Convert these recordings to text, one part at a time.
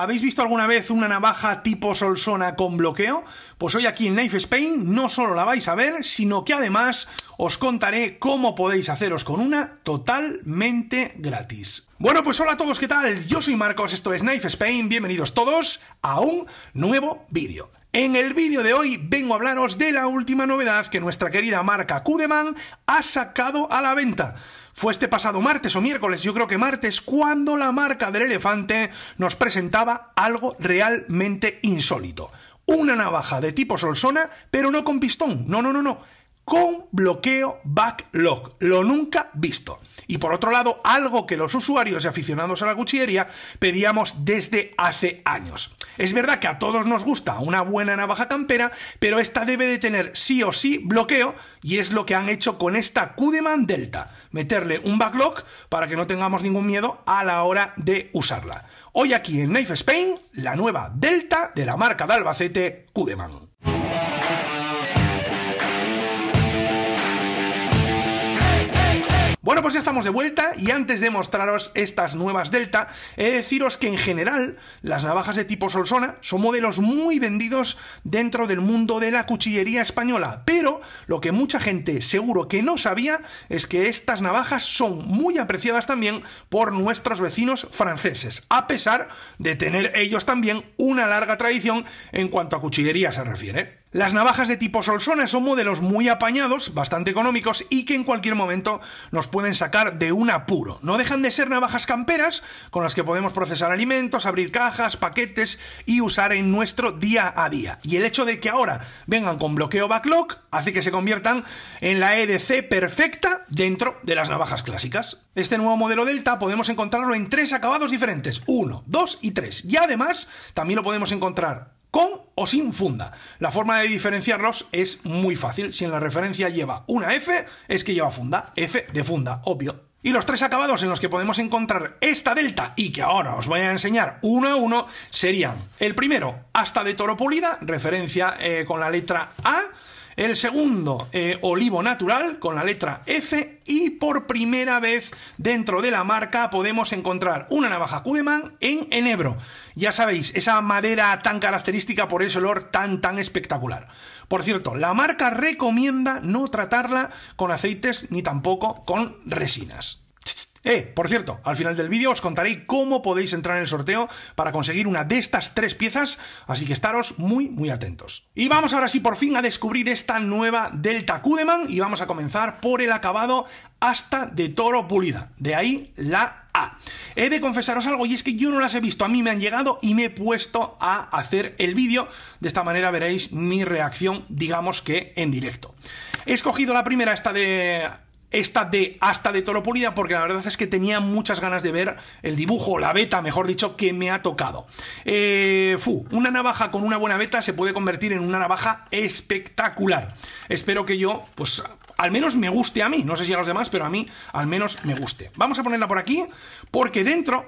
¿Habéis visto alguna vez una navaja tipo Solsona con bloqueo? Pues hoy aquí en Knife Spain no solo la vais a ver, sino que además os contaré cómo podéis haceros con una totalmente gratis. Bueno, pues hola a todos, ¿qué tal? Yo soy Marcos, esto es Knife Spain, bienvenidos todos a un nuevo vídeo. En el vídeo de hoy vengo a hablaros de la última novedad que nuestra querida marca Kudeman ha sacado a la venta. Fue este pasado martes o miércoles, yo creo que martes, cuando la marca del elefante nos presentaba algo realmente insólito. Una navaja de tipo Solsona, pero no con pistón, no, no, no, no, con bloqueo backlock, lo nunca visto. Y por otro lado, algo que los usuarios y aficionados a la cuchillería pedíamos desde hace años. Es verdad que a todos nos gusta una buena navaja campera, pero esta debe de tener sí o sí bloqueo y es lo que han hecho con esta Kudeman Delta, meterle un backlog para que no tengamos ningún miedo a la hora de usarla. Hoy aquí en Knife Spain, la nueva Delta de la marca de Albacete Kudeman. Bueno, pues ya estamos de vuelta y antes de mostraros estas nuevas Delta, he de deciros que en general las navajas de tipo Solsona son modelos muy vendidos dentro del mundo de la cuchillería española, pero lo que mucha gente seguro que no sabía es que estas navajas son muy apreciadas también por nuestros vecinos franceses, a pesar de tener ellos también una larga tradición en cuanto a cuchillería se refiere. Las navajas de tipo Solsona son modelos muy apañados, bastante económicos y que en cualquier momento nos pueden sacar de un apuro. No dejan de ser navajas camperas con las que podemos procesar alimentos, abrir cajas, paquetes y usar en nuestro día a día. Y el hecho de que ahora vengan con bloqueo backlog hace que se conviertan en la EDC perfecta dentro de las navajas clásicas. Este nuevo modelo Delta podemos encontrarlo en tres acabados diferentes, Uno, dos y tres. Y además también lo podemos encontrar con o sin funda. La forma de diferenciarlos es muy fácil. Si en la referencia lleva una F, es que lleva funda. F de funda, obvio. Y los tres acabados en los que podemos encontrar esta delta y que ahora os voy a enseñar uno a uno serían el primero, hasta de toro pulida, referencia eh, con la letra A, el segundo, eh, olivo natural, con la letra F. Y por primera vez dentro de la marca podemos encontrar una navaja Kudeman en enebro. Ya sabéis, esa madera tan característica por ese olor tan, tan espectacular. Por cierto, la marca recomienda no tratarla con aceites ni tampoco con resinas. Eh, por cierto, al final del vídeo os contaré cómo podéis entrar en el sorteo para conseguir una de estas tres piezas, así que estaros muy, muy atentos. Y vamos ahora sí por fin a descubrir esta nueva Delta Kudeman y vamos a comenzar por el acabado hasta de toro pulida. De ahí la A. he de confesaros algo y es que yo no las he visto, a mí me han llegado y me he puesto a hacer el vídeo. De esta manera veréis mi reacción, digamos que en directo. He escogido la primera, esta de esta de hasta de toro pulida porque la verdad es que tenía muchas ganas de ver el dibujo, la beta, mejor dicho, que me ha tocado. Eh, fu, una navaja con una buena beta se puede convertir en una navaja espectacular. Espero que yo, pues, al menos me guste a mí. No sé si a los demás, pero a mí al menos me guste. Vamos a ponerla por aquí, porque dentro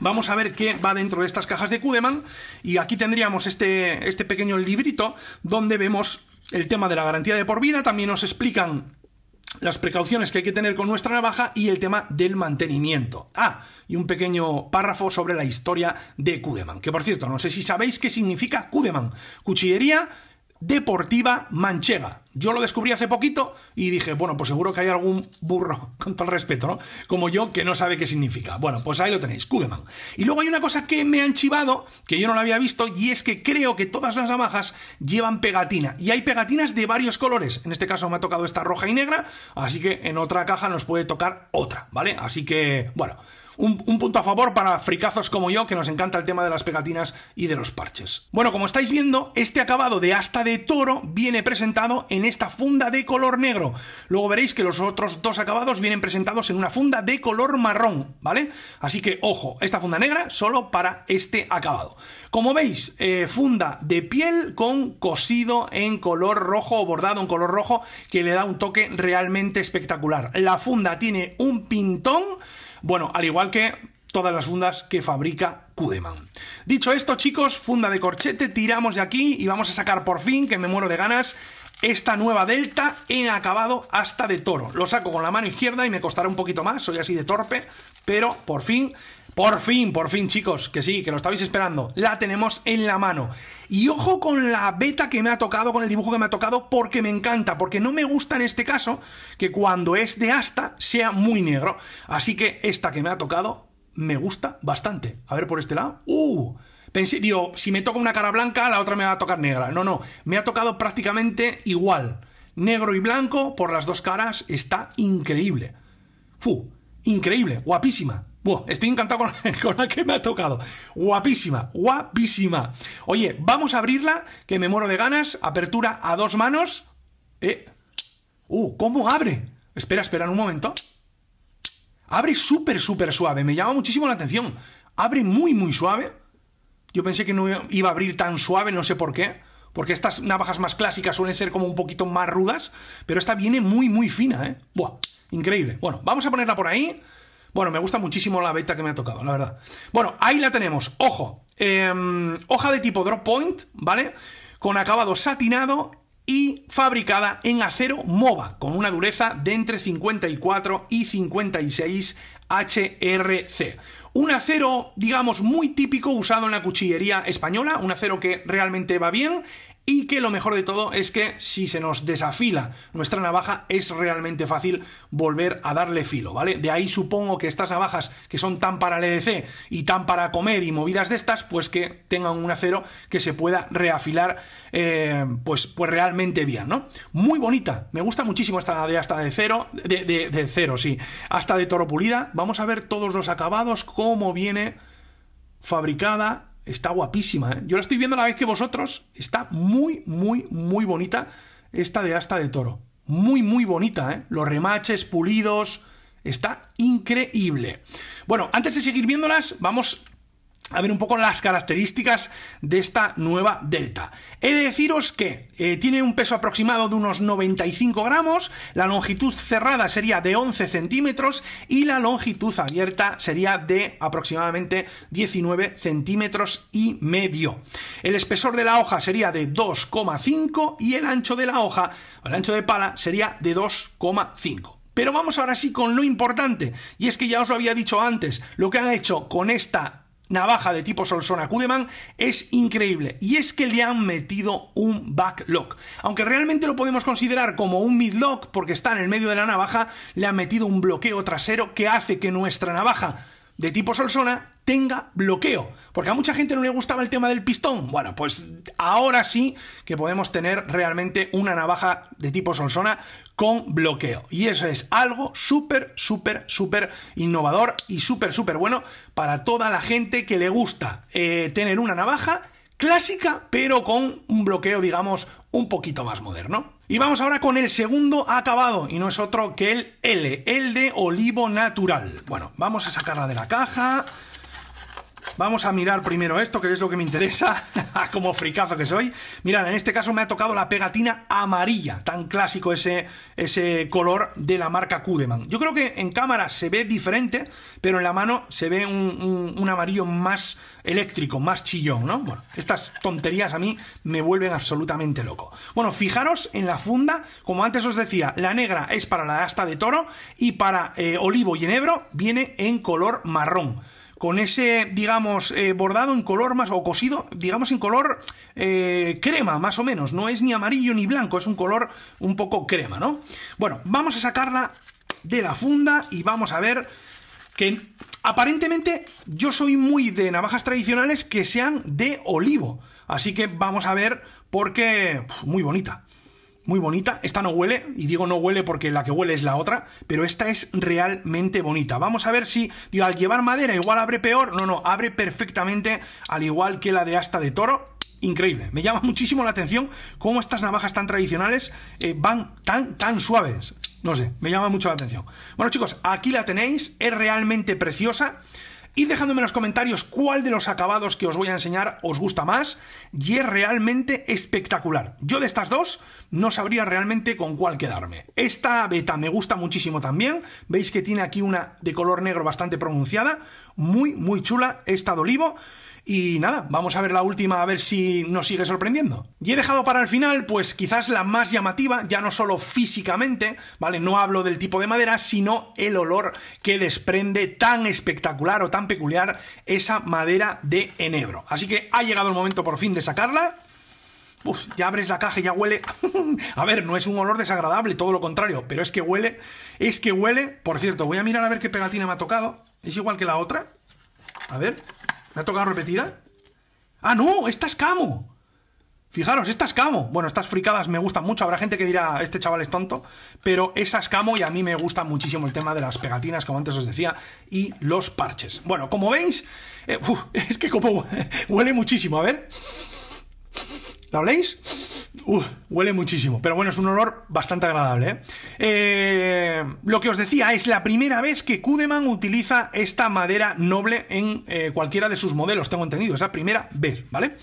Vamos a ver qué va dentro de estas cajas de Kudeman. Y aquí tendríamos este, este pequeño librito donde vemos el tema de la garantía de por vida. También nos explican las precauciones que hay que tener con nuestra navaja y el tema del mantenimiento. Ah, y un pequeño párrafo sobre la historia de Cudeman. que por cierto, no sé si sabéis qué significa Cudeman. Cuchillería Deportiva Manchega. Yo lo descubrí hace poquito y dije, bueno, pues seguro que hay algún burro, con el respeto, ¿no? Como yo, que no sabe qué significa. Bueno, pues ahí lo tenéis, Kugeman. Y luego hay una cosa que me han chivado, que yo no la había visto, y es que creo que todas las navajas llevan pegatina. Y hay pegatinas de varios colores. En este caso me ha tocado esta roja y negra, así que en otra caja nos puede tocar otra, ¿vale? Así que, bueno un, punto a favor para fricazos como yo, que nos encanta el tema de las pegatinas y de los parches. Bueno, como estáis viendo, este acabado de hasta de toro viene presentado en esta funda de color negro. Luego veréis que los otros dos acabados vienen presentados en una funda de color marrón, ¿vale? Así que, ojo, esta funda negra solo para este acabado. Como veis, eh, funda de piel con cosido en color rojo o bordado en color rojo que le da un toque realmente espectacular. La funda tiene un pintón bueno, al igual que todas las fundas que fabrica Kudeman. Dicho esto, chicos, funda de corchete, tiramos de aquí y vamos a sacar por fin, que me muero de ganas, esta nueva Delta en acabado hasta de toro. Lo saco con la mano izquierda y me costará un poquito más, soy así de torpe, pero por fin por fin, por fin, chicos, que sí, que lo estabais esperando. La tenemos en la mano. Y ojo con la beta que me ha tocado, con el dibujo que me ha tocado, porque me encanta, porque no me gusta en este caso que cuando es de asta sea muy negro. Así que esta que me ha tocado me gusta bastante. A ver por este lado. ¡Uh! Pensé, digo, si me toca una cara blanca, la otra me va a tocar negra. No, no, me ha tocado prácticamente igual. Negro y blanco por las dos caras está increíble. ¡Fu! Increíble, guapísima. Buah, estoy encantado con, la que me ha tocado. Guapísima, guapísima. Oye, vamos a abrirla, que me muero de ganas. Apertura a dos manos. Eh. Uh, ¿cómo abre? Espera, espera un momento. Abre súper, súper suave. Me llama muchísimo la atención. Abre muy, muy suave. Yo pensé que no iba a abrir tan suave, no sé por qué. Porque estas navajas más clásicas suelen ser como un poquito más rudas. Pero esta viene muy, muy fina, ¿eh? Buah, increíble. Bueno, vamos a ponerla por ahí. Bueno, me gusta muchísimo la beta que me ha tocado, la verdad. Bueno, ahí la tenemos. Ojo, em, hoja de tipo drop point, ¿vale? Con acabado satinado y fabricada en acero MOBA, con una dureza de entre 54 y 56 HRC. Un acero, digamos, muy típico usado en la cuchillería española, un acero que realmente va bien y que lo mejor de todo es que si se nos desafila nuestra navaja es realmente fácil volver a darle filo, ¿vale? De ahí supongo que estas navajas que son tan para LDC e y tan para comer y movidas de estas, pues que tengan un acero que se pueda reafilar eh, pues, pues realmente bien, ¿no? Muy bonita, me gusta muchísimo esta de hasta de cero, de, de, de cero, sí, hasta de toro pulida. Vamos a ver todos los acabados, cómo viene fabricada está guapísima. ¿eh? Yo la estoy viendo a la vez que vosotros. Está muy, muy, muy bonita esta de asta de toro. Muy, muy bonita, ¿eh? Los remaches pulidos. Está increíble. Bueno, antes de seguir viéndolas, vamos a ver un poco las características de esta nueva Delta. He de deciros que eh, tiene un peso aproximado de unos 95 gramos, la longitud cerrada sería de 11 centímetros y la longitud abierta sería de aproximadamente 19 centímetros y medio. El espesor de la hoja sería de 2,5 y el ancho de la hoja, el ancho de pala, sería de 2,5. Pero vamos ahora sí con lo importante, y es que ya os lo había dicho antes, lo que han hecho con esta navaja de tipo Solsona Cudeman es increíble. Y es que le han metido un backlock. Aunque realmente lo podemos considerar como un midlock porque está en el medio de la navaja, le han metido un bloqueo trasero que hace que nuestra navaja de tipo Solsona tenga bloqueo. Porque a mucha gente no le gustaba el tema del pistón. Bueno, pues ahora sí que podemos tener realmente una navaja de tipo Solsona con bloqueo. Y eso es algo súper, súper, súper innovador y súper, súper bueno para toda la gente que le gusta eh, tener una navaja clásica, pero con un bloqueo, digamos, un poquito más moderno. Y vamos ahora con el segundo acabado, y no es otro que el L, el de olivo natural. Bueno, vamos a sacarla de la caja, Vamos a mirar primero esto, que es lo que me interesa, como fricazo que soy. Mirad, en este caso me ha tocado la pegatina amarilla, tan clásico ese, ese color de la marca Kudeman. Yo creo que en cámara se ve diferente, pero en la mano se ve un, amarillo más eléctrico, más chillón, ¿no? Bueno, estas tonterías a mí me vuelven absolutamente loco. Bueno, fijaros en la funda, como antes os decía, la negra es para la asta de toro y para eh, olivo y enebro viene en color marrón con ese, digamos, eh, bordado en color más, o cosido, digamos, en color eh, crema, más o menos. No es ni amarillo ni blanco, es un color un poco crema, ¿no? Bueno, vamos a sacarla de la funda y vamos a ver que aparentemente yo soy muy de navajas tradicionales que sean de olivo. Así que vamos a ver porque... muy bonita muy bonita. Esta no huele, y digo no huele porque la que huele es la otra, pero esta es realmente bonita. Vamos a ver si al llevar madera igual abre peor. No, no, abre perfectamente, al igual que la de asta de toro. Increíble. Me llama muchísimo la atención cómo estas navajas tan tradicionales eh, van tan, tan suaves. No sé, me llama mucho la atención. Bueno chicos, aquí la tenéis, es realmente preciosa y dejándome en los comentarios cuál de los acabados que os voy a enseñar os gusta más y es realmente espectacular. Yo de estas dos no sabría realmente con cuál quedarme. Esta beta me gusta muchísimo también. Veis que tiene aquí una de color negro bastante pronunciada. Muy, muy chula esta de olivo. Y nada, vamos a ver la última a ver si nos sigue sorprendiendo. Y he dejado para el final, pues quizás la más llamativa, ya no solo físicamente, ¿vale? No hablo del tipo de madera, sino el olor que desprende tan espectacular o tan peculiar esa madera de enebro. Así que ha llegado el momento por fin de sacarla. Uf, ya abres la caja y ya huele. a ver, no es un olor desagradable, todo lo contrario, pero es que huele. Es que huele. Por cierto, voy a mirar a ver qué pegatina me ha tocado. ¿Es igual que la otra? A ver. ¿Me ha tocado repetida? ¡Ah, no! ¡Esta es Camo! Fijaros, esta es Camo. Bueno, estas fricadas me gustan mucho. Habrá gente que dirá, este chaval es tonto. Pero esa es Camo y a mí me gusta muchísimo el tema de las pegatinas, como antes os decía, y los parches. Bueno, como veis, eh, es que como huele muchísimo. A ver. ¿La habléis? huele muchísimo, pero bueno, es un olor bastante agradable. ¿eh? Eh, lo que os decía, es la primera vez que Kudeman utiliza esta madera noble en eh, cualquiera de sus modelos, tengo entendido, es la primera vez, ¿vale? vale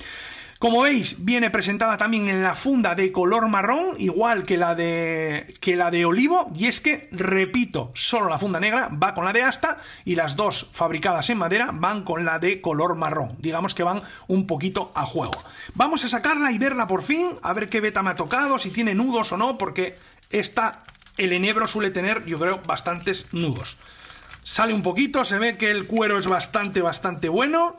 como veis, viene presentada también en la funda de color marrón, igual que la de, que la de olivo, y es que, repito, solo la funda negra va con la de asta y las dos fabricadas en madera van con la de color marrón. Digamos que van un poquito a juego. Vamos a sacarla y verla por fin, a ver qué beta me ha tocado, si tiene nudos o no, porque esta, el enebro suele tener, yo creo, bastantes nudos. Sale un poquito, se ve que el cuero es bastante, bastante bueno.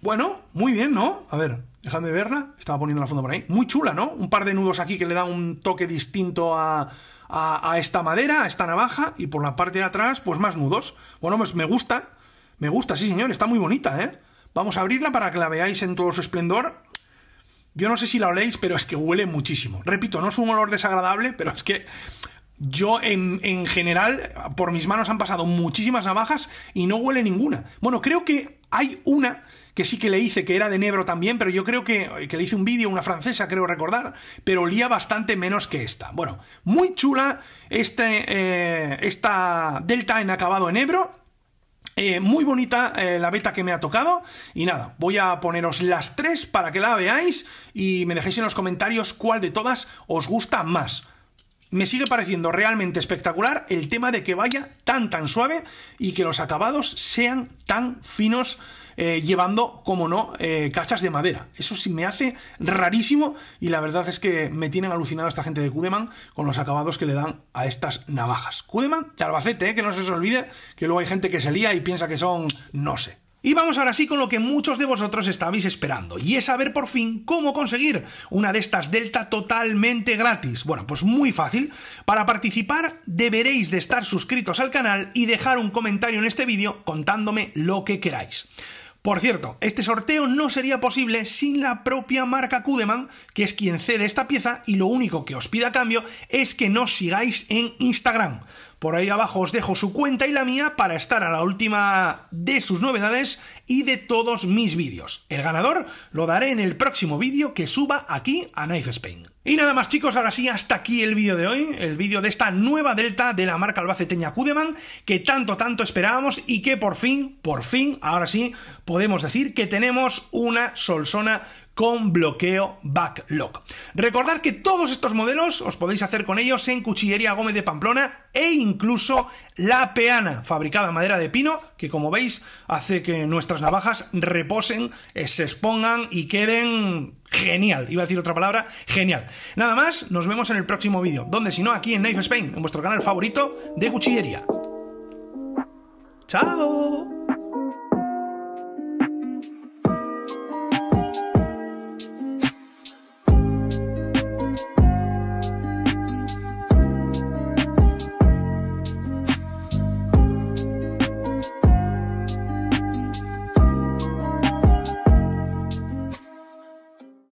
Bueno, muy bien, ¿no? A ver, de verla. Estaba poniendo la funda por ahí. Muy chula, ¿no? Un par de nudos aquí que le da un toque distinto a, a, esta madera, a esta navaja. Y por la parte de atrás, pues más nudos. Bueno, pues me gusta. Me gusta, sí, señor. Está muy bonita, ¿eh? Vamos a abrirla para que la veáis en todo su esplendor. Yo no sé si la oléis, pero es que huele muchísimo. Repito, no es un olor desagradable, pero es que yo en, en, general, por mis manos han pasado muchísimas navajas y no huele ninguna. Bueno, creo que hay una que sí que le hice, que era de negro también, pero yo creo que, le hice un vídeo, una francesa, creo recordar, pero olía bastante menos que esta. Bueno, muy chula este, eh, esta Delta en acabado en Ebro. Eh, muy bonita eh, la beta que me ha tocado. Y nada, voy a poneros las tres para que la veáis y me dejéis en los comentarios cuál de todas os gusta más. Me sigue pareciendo realmente espectacular el tema de que vaya tan tan suave y que los acabados sean tan finos eh, llevando, como no, eh, cachas de madera. Eso sí me hace rarísimo y la verdad es que me tienen alucinado esta gente de Kudeman con los acabados que le dan a estas navajas. Kudeman de Albacete, eh, que no se os olvide, que luego hay gente que se lía y piensa que son, no sé, y vamos ahora sí con lo que muchos de vosotros estabais esperando, y es saber por fin cómo conseguir una de estas Delta totalmente gratis. Bueno, pues muy fácil. Para participar deberéis de estar suscritos al canal y dejar un comentario en este vídeo contándome lo que queráis. Por cierto, este sorteo no sería posible sin la propia marca Kudeman, que es quien cede esta pieza y lo único que os pida a cambio es que nos sigáis en Instagram. Por ahí abajo os dejo su cuenta y la mía para estar a la última de sus novedades y de todos mis vídeos. El ganador lo daré en el próximo vídeo que suba aquí a Knife Spain. Y nada más chicos, ahora sí, hasta aquí el vídeo de hoy, el vídeo de esta nueva Delta de la marca albaceteña Kudeman, que tanto tanto esperábamos y que por fin, por fin, ahora sí, podemos decir que tenemos una Solsona con bloqueo backlog. Recordad que todos estos modelos os podéis hacer con ellos en Cuchillería Gómez de Pamplona e incluso la peana, fabricada en madera de pino, que como veis hace que nuestras navajas reposen, eh, se expongan y queden genial. Iba a decir otra palabra, genial. Nada más, nos vemos en el próximo vídeo, donde si no aquí en Knife Spain, en vuestro canal favorito de cuchillería. ¡Chao!